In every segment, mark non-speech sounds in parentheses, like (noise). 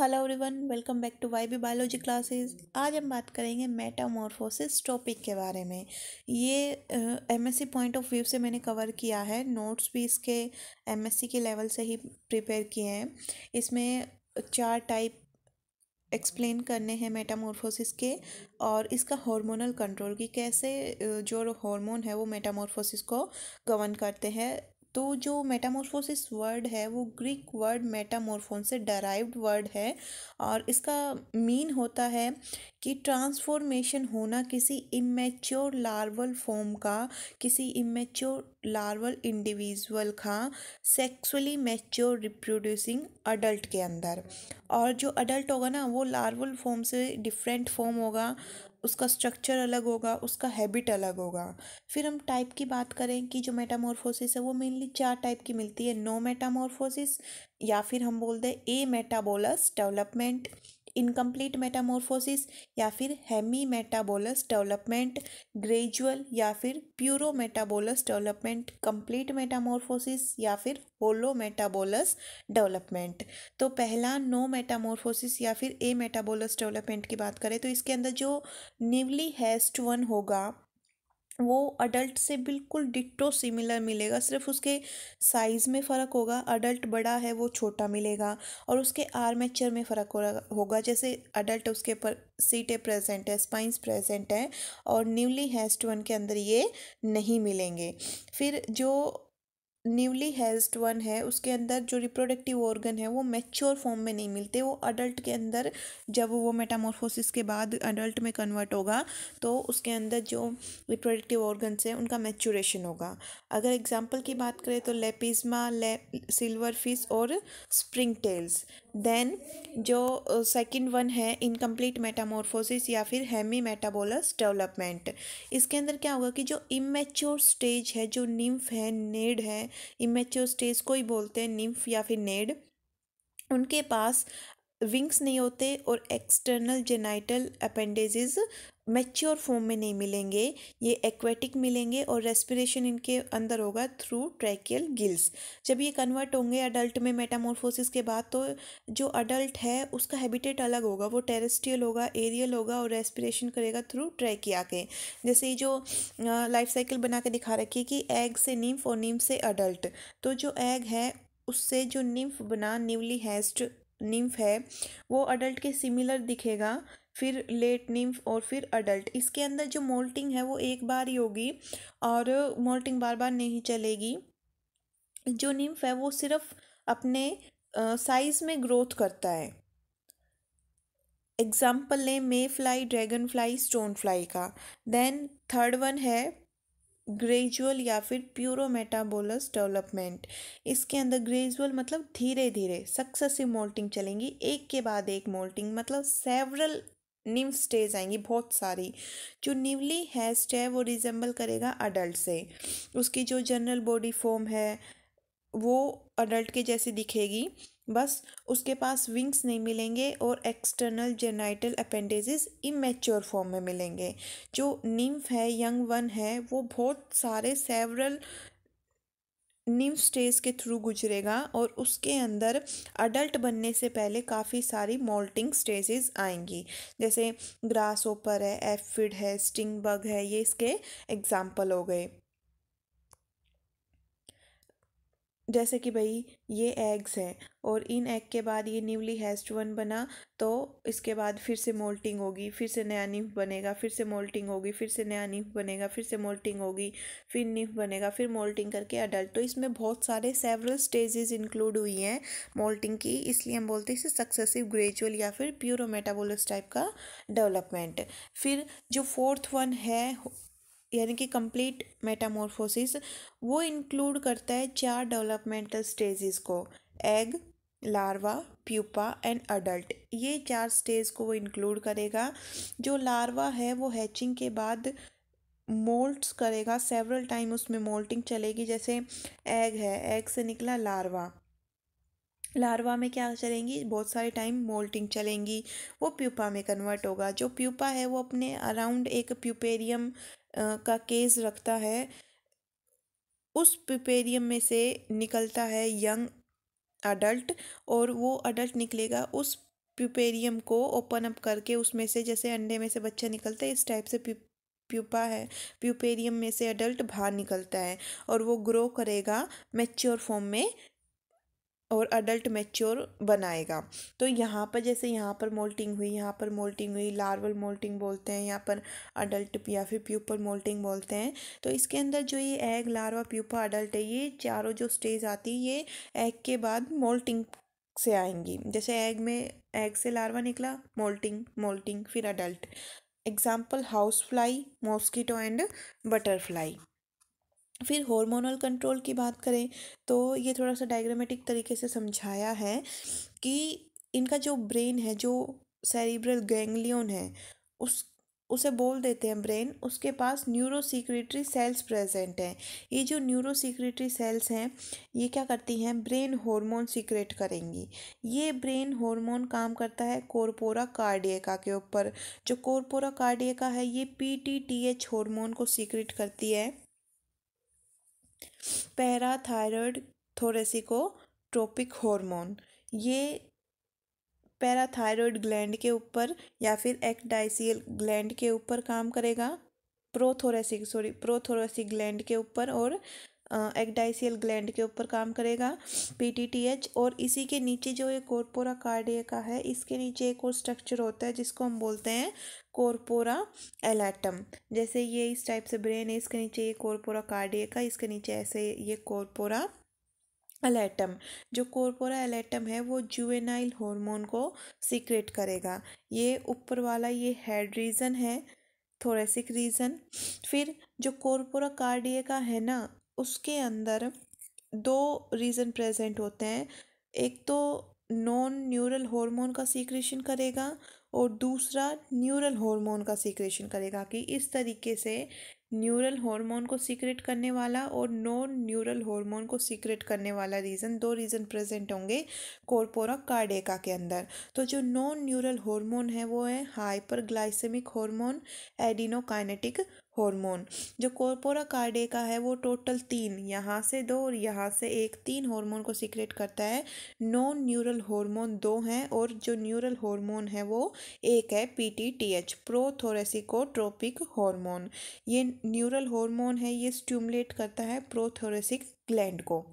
hello everyone welcome back to Y B biology classes आज हम बात करेंगे मेटामॉर्फोसिस टॉपिक के बारे में ये एमएससी पॉइंट ऑफ व्यू से मैंने कवर किया है नोट्स भी इसके एमएससी के लेवल से ही प्रिपेयर किए हैं इसमें चार टाइप एक्सप्लेन करने हैं मेटामॉर्फोसिस के और इसका हार्मोनल कंट्रोल कि कैसे जो हार्मोन है वो मेटामॉर्फोसिस को गवर्न करते हैं तो जो मेटामॉर्फोसिस वर्ड है वो ग्रीक वर्ड मेटामॉर्फोन से डराइव्ड वर्ड है और इसका मीन होता है कि ट्रांसफॉर्मेशन होना किसी इमेच्योर लार्वल फॉर्म का किसी इमेच्योर लार्वल इंडिविजुअल का सेक्सुअली मेच्योर रिप्रोड्यूसिंग अडल्ट के अंदर और जो अडल्ट होगा ना वो लार्वल फॉर्म से डिफरेंट फॉर्म होगा उसका स्ट्रक्चर अलग होगा उसका हैबिट अलग होगा फिर हम टाइप की बात करें कि जो मेटामोरफोसिस है वो मेनली चार टाइप की मिलती है नो मेटामोरफोसिस या फिर हम बोल दें ametabolous development incomplete metamorphosis या फिर हेमी मेटाबोलस डेवलपमेंट ग्रेजुअल या फिर paurometabolous development complete metamorphosis या फिर होलो मेटाबोलस डेवलपमेंट तो पहला नो मेटामोरफोसिस या फिर ए मेटाबोलस डेवलपमेंट की बात करें तो इसके अंदर जो न्यूली हैस्ट वन होगा वो अडल्ट से बिल्कुल डिट्टो सिमिलर मिलेगा सिर्फ उसके साइज़ में फ़र्क होगा अडल्ट बड़ा है वो छोटा मिलेगा और उसके आर्मेचर में फ़र्क होगा जैसे अडल्ट उसके पर सीटें प्रेजेंट है स्पाइंस प्रेजेंट है और न्यूली हैस्ट वन के अंदर ये नहीं मिलेंगे फिर जो न्यूली हेल्स्ड वन है उसके अंदर जो रिप्रोडक्टिव ऑर्गन है वो मैच्योर फॉर्म में नहीं मिलते वो अडल्ट के अंदर जब वो मेटामोरफोसिस के बाद अडल्ट में कन्वर्ट होगा तो उसके अंदर जो रिप्रोडक्टिव ऑर्गन्स हैं उनका मैच्योरेशन होगा अगर एग्जाम्पल की बात करें तो लेपिज्मा ले सिल्वर फिश और स्प्रिंग टेल्स देन जो सेकंड वन है इनकम्प्लीट मेटामोरफोसिस या फिर हेमी मेटाबोलस डेवलपमेंट इसके अंदर क्या होगा कि जो इमेच्योर स्टेज है जो निम्फ है नेड है इमेच्योर स्टेज को ही बोलते हैं निम्फ या फिर नेड उनके पास विंग्स नहीं होते और external genital appendages mature form में नहीं मिलेंगे ये एक्वेटिक मिलेंगे और रेस्पिरेशन इनके अंदर होगा थ्रू ट्रैकियल गिल्स जब ये कन्वर्ट होंगे अडल्ट में मेटामोरफोसिस के बाद तो जो अडल्ट है उसका हैबिटेट अलग होगा वो टेरेस्ट्रियल होगा एरियल होगा और रेस्पिरेशन करेगा थ्रू ट्रैकिया के जैसे जो लाइफ साइकिल बना के दिखा रखी है कि एग से निम्फ और निम्फ से अडल्ट तो जो एग है उससे जो निम्फ बना न्यूली हैस्ड निम्फ है वो अडल्ट के सिमिलर दिखेगा फिर लेट निम्फ और फिर अडल्ट इसके अंदर जो मोल्टिंग है वो एक बार ही होगी और मोल्टिंग बार बार नहीं चलेगी जो निम्फ है वो सिर्फ अपने साइज़ में ग्रोथ करता है एग्जाम्पल लें mayfly dragonfly stonefly का देन थर्ड वन है ग्रेजुअल या फिर प्यूरो मेटाबोलस डेवलपमेंट इसके अंदर ग्रेजुअल मतलब धीरे धीरे सक्सेसिव मोल्टिंग चलेंगी एक के बाद एक मोल्टिंग मतलब सेवरल निव स्टेज आएंगी बहुत सारी जो निवली हैस्ट है वो रिजेंबल करेगा अडल्ट से उसकी जो जनरल बॉडी फॉर्म है वो अडल्ट के जैसी दिखेगी बस उसके पास विंग्स नहीं मिलेंगे और external genital appendages immature form में मिलेंगे जो निम्फ है यंग वन है वो बहुत सारे सेवरल निम्फ स्टेज के थ्रू गुजरेगा और उसके अंदर अडल्ट बनने से पहले काफ़ी सारी मोल्टिंग स्टेजेस आएंगी जैसे ग्रास ओपर है एफिड है स्टिंग बग है ये इसके एग्जाम्पल हो गए जैसे कि भाई ये एग्स हैं और इन एग के बाद ये न्यूली हैस्ड वन बना तो इसके बाद फिर से मोल्टिंग होगी फिर से नया निफ बनेगा फिर से मोल्टिंग होगी फिर से नया निफ बनेगा फिर से मोल्टिंग होगी फिर निफ बनेगा फिर मोल्टिंग करके अडल्ट तो इसमें बहुत सारे सेवरल स्टेजेस इंक्लूड हुई हैं मोल्टिंग की इसलिए हम बोलते हैं इसे सक्सेसिव ग्रेजुअल या फिर प्योरोमेटाबोलस टाइप का डेवलपमेंट फिर जो फोर्थ वन है यानी कि कंप्लीट मेटामोरफोसिस वो इंक्लूड करता है चार डेवलपमेंटल स्टेजेस को egg larva pupa and adult ये चार स्टेज को वो इंक्लूड करेगा जो लार्वा है वो हैचिंग के बाद मोल्ट्स करेगा सेवरल टाइम उसमें मोल्टिंग चलेगी जैसे एग है एग से निकला लार्वा लार्वा में क्या चलेंगी बहुत सारे टाइम मोल्टिंग चलेंगी वो प्यूपा में कन्वर्ट होगा जो प्यूपा है वो अपने अराउंड एक प्यूपेरियम का केस रखता है उस पिपेरियम में से निकलता है यंग अडल्ट और वो अडल्ट निकलेगा उस प्यूपेरियम को ओपन अप करके उसमें से जैसे अंडे में से बच्चा निकलता है इस टाइप से प्यूपा है प्यूपेरियम में से अडल्ट बाहर निकलता है और वो ग्रो करेगा मेच्योर फॉर्म में और अडल्ट मैच्योर बनाएगा तो यहाँ पर जैसे यहाँ पर मोल्टिंग हुई यहाँ पर मोल्टिंग हुई लार्वल मोल्टिंग बोलते हैं यहाँ पर अडल्ट या फिर प्यूपर मोल्टिंग बोलते हैं तो इसके अंदर जो ये एग लार्वा प्यूपा अडल्ट है ये चारों जो स्टेज आती है ये एग के बाद मोल्टिंग से आएंगी जैसे एग में एग से लार्वा निकला मोल्टिंग मोल्टिंग फिर adult example housefly mosquito and butterfly फिर हार्मोनल कंट्रोल की बात करें तो ये थोड़ा सा डायग्रामेटिक तरीके से समझाया है कि इनका जो ब्रेन है जो सेरिब्रल गैंगलियन है उस उसे बोल देते हैं ब्रेन उसके पास न्यूरो सीक्रेटरी सेल्स प्रेजेंट हैं ये जो न्यूरो सीक्रेटरी सेल्स हैं ये क्या करती हैं ब्रेन हार्मोन सीक्रेट करेंगी ये ब्रेन हार्मोन काम करता है कोरपोरा कार्डियका के ऊपर जो कोरपोरा कार्डियका है ये P T T H hormone को सीक्रेट करती है पैराथायरॉयड थोरेसिकोट्रोपिक हार्मोन ये पैराथायरॉयड ग्लैंड के ऊपर या फिर एक्टाइसियल ग्लैंड के ऊपर काम करेगा प्रोथोरेसिक सॉरी प्रोथोरेसिक ग्लैंड के ऊपर और एक्डाइसियल ग्लैंड के ऊपर काम करेगा पीटीटीएच और इसी के नीचे जो ये कोरपोरा कार्डिय का है इसके नीचे एक और स्ट्रक्चर होता है जिसको हम बोलते हैं कोरपोरा एलाटम जैसे ये इस टाइप से ब्रेन है इसके नीचे ये कोरपोरा कार्डिय का इसके नीचे ऐसे ये कोरपोरा एलेटम जो कोरपोरा एलेटम है वो जुवेनाइल हॉर्मोन को सीक्रेट करेगा ये ऊपर वाला ये हेड रीजन है थोरेसिक रीजन फिर जो कोरपोरा कार्डिया का है ना उसके अंदर दो रीज़न प्रेजेंट होते हैं एक तो नॉन न्यूरल हार्मोन का सीक्रेशन करेगा और दूसरा न्यूरल हार्मोन का सीक्रेशन करेगा कि इस तरीके से न्यूरल हार्मोन को सीक्रेट करने वाला और नॉन न्यूरल हार्मोन को सीक्रेट करने वाला रीज़न दो रीज़न प्रेजेंट होंगे कॉर्पोरा कार्डेका के अंदर तो जो नॉन न्यूरल हार्मोन है वो है हाइपर हार्मोन एडिनोकाइनेटिक हार्मोन जो कॉर्पोरा कार्डे का है वो टोटल तीन यहाँ से दो और यहाँ से एक तीन हार्मोन को सीक्रेट करता है नॉन न्यूरल हार्मोन दो हैं और जो न्यूरल हार्मोन है वो एक है P T T H prothoracicotropic hormone ये न्यूरल हार्मोन है ये स्टूमुलेट करता है प्रोथोरेसिक ग्लैंड को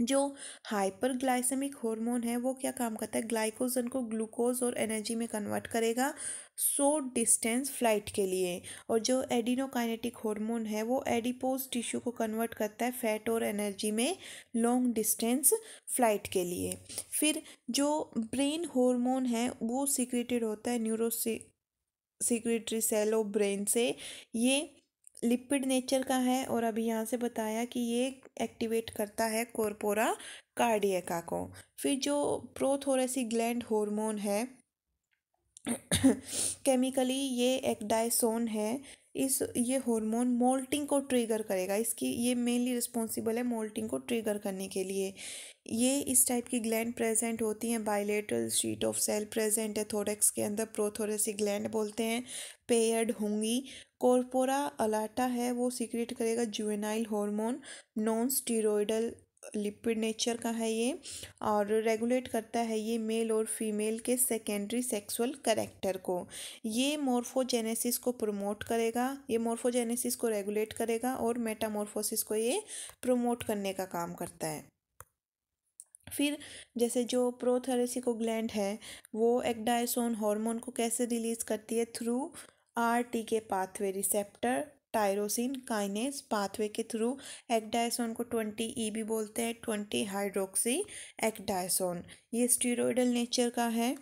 जो हाइपरग्लाइसेमिक हार्मोन है वो क्या काम करता है ग्लाइकोजन को ग्लूकोज और एनर्जी में कन्वर्ट करेगा सो डिस्टेंस फ्लाइट के लिए और जो एडिनोकाइनेटिक हार्मोन है वो एडिपोज टिश्यू को कन्वर्ट करता है फैट और एनर्जी में लॉन्ग डिस्टेंस फ्लाइट के लिए फिर जो ब्रेन हार्मोन है वो सिक्रेटेड होता है न्यूरो सिक्रेटरी सेल और ब्रेन से ये लिपिड नेचर का है और अभी यहाँ से बताया कि ये एक्टिवेट करता है कोरपोरा कार्डियका को फिर जो प्रोथोरेसी ग्लैंड हार्मोन है (coughs) केमिकली ये एक डायसोन है इस ये हार्मोन मोल्टिंग को ट्रिगर करेगा इसकी ये मेनली रिस्पॉन्सिबल है मोल्टिंग को ट्रिगर करने के लिए ये इस टाइप की ग्लैंड प्रेजेंट होती हैं bilateral sheet of cell present है थोरेक्स के अंदर प्रोथोरेसिक ग्लैंड बोलते हैं पेयर्ड होंगी कॉर्पोरा अलाटा है वो सीक्रेट करेगा juvenile hormone non steroidal lipid nature का है ये और रेगुलेट करता है ये मेल और फीमेल के सेकेंडरी सेक्सुअल करेक्टर को ये मोर्फोजेनेसिस को प्रमोट करेगा ये मोर्फोजेनेसिस को रेगुलेट करेगा और मेटामोर्फोसिस को ये प्रमोट करने का काम करता है फिर जैसे जो प्रोथेरेसिको ग्लैंड है वो एक्डाइसोन हार्मोन को कैसे रिलीज़ करती है through R T K pathway receptor tyrosine kinase pathway के थ्रू एक्डाइसोन को ट्वेंटी ई e भी बोलते हैं ट्वेंटी हाइड्रोक्सी एक्डाइसोन ये स्टीरोडल नेचर का है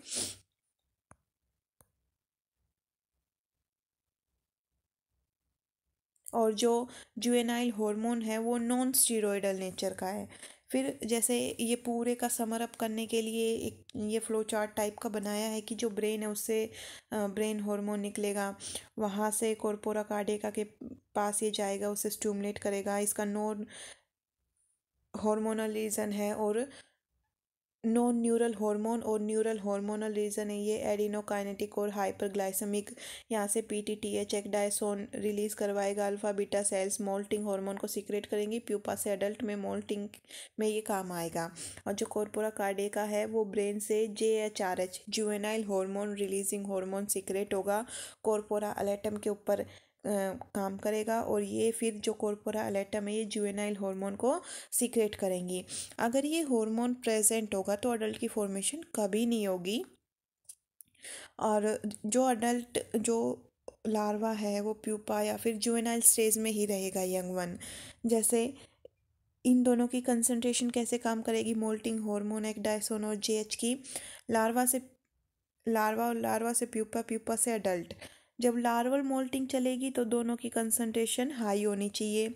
और जो जुएनाइल हार्मोन है वो नॉन स्टीरोडल नेचर का है फिर जैसे ये पूरे का समर अप करने के लिए एक ये फ्लो चार्ट टाइप का बनाया है कि जो ब्रेन है उससे ब्रेन हार्मोन निकलेगा वहाँ से कॉर्पोरा कार्डेका के पास ये जाएगा उसे स्टूमलेट करेगा इसका नोन हार्मोनल रीज़न है और नॉन न्यूरल हार्मोन और न्यूरल हार्मोनल रीज़न है ये एडिनोकाइनेटिक और हाइपरग्लाइसमिक यहाँ से P T T H ecdysone release करवाएगा alpha beta cells moulting hormone को सीक्रेट करेंगी प्यूपा से एडल्ट में मोल्टिंग में ये काम आएगा और जो कॉरपोरा कार्डे का है वो ब्रेन से J H R H juvenile hormone releasing hormone secrete होगा कॉरपोरा अलेटम के ऊपर काम करेगा और ये फिर जो कॉर्पोरा अलेटम है ये जुवेनाइल हार्मोन को सीक्रेट करेंगी अगर ये हार्मोन प्रेजेंट होगा तो अडल्ट की फॉर्मेशन कभी नहीं होगी और जो अडल्ट जो लार्वा है वो प्यूपा या फिर जुवेनाइल स्टेज में ही रहेगा यंग वन जैसे इन दोनों की कंसंट्रेशन कैसे काम करेगी मोल्टिंग हार्मोन एक डायसोन और जे की लार्वा से लार्वा और लार्वा से प्यूपा प्यूपा से अडल्ट जब लार्वल मोल्टिंग चलेगी तो दोनों की कंसनट्रेशन हाई होनी चाहिए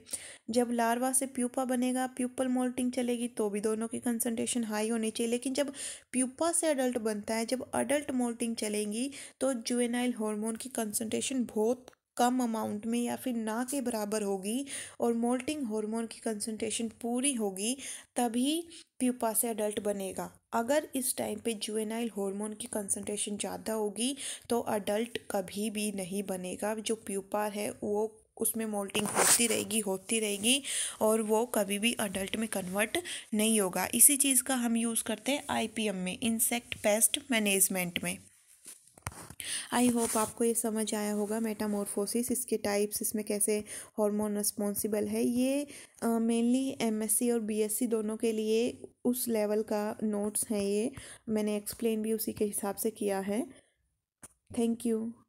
जब लार्वा से प्यूपा बनेगा प्यूपल मोल्टिंग चलेगी तो भी दोनों की कंसंट्रेशन हाई होनी चाहिए लेकिन जब प्यूपा से अडल्ट बनता है जब अडल्ट मोल्टिंग चलेगी तो जुवेनाइल हार्मोन की कंसनट्रेशन बहुत कम अमाउंट में या फिर ना के बराबर होगी और मोल्टिंग हार्मोन की कंसनट्रेशन पूरी होगी तभी प्यूपा से अडल्ट बनेगा अगर इस टाइम पे जुवेनाइल हार्मोन की कंसनट्रेशन ज़्यादा होगी तो अडल्ट कभी भी नहीं बनेगा जो प्यूपा है वो उसमें मोल्टिंग होती रहेगी होती रहेगी और वो कभी भी अडल्ट में कन्वर्ट नहीं होगा इसी चीज़ का हम यूज़ करते हैं आईपीएम में इंसेक्ट पेस्ट मैनेजमेंट में आई होप आपको ये समझ आया होगा मेटामोरफोसिस इसके टाइप्स इसमें कैसे हार्मोन रिस्पॉन्सिबल है ये मेनली एमएससी और बीएससी दोनों के लिए उस लेवल का नोट्स हैं ये मैंने एक्सप्लेन भी उसी के हिसाब से किया है थैंक यू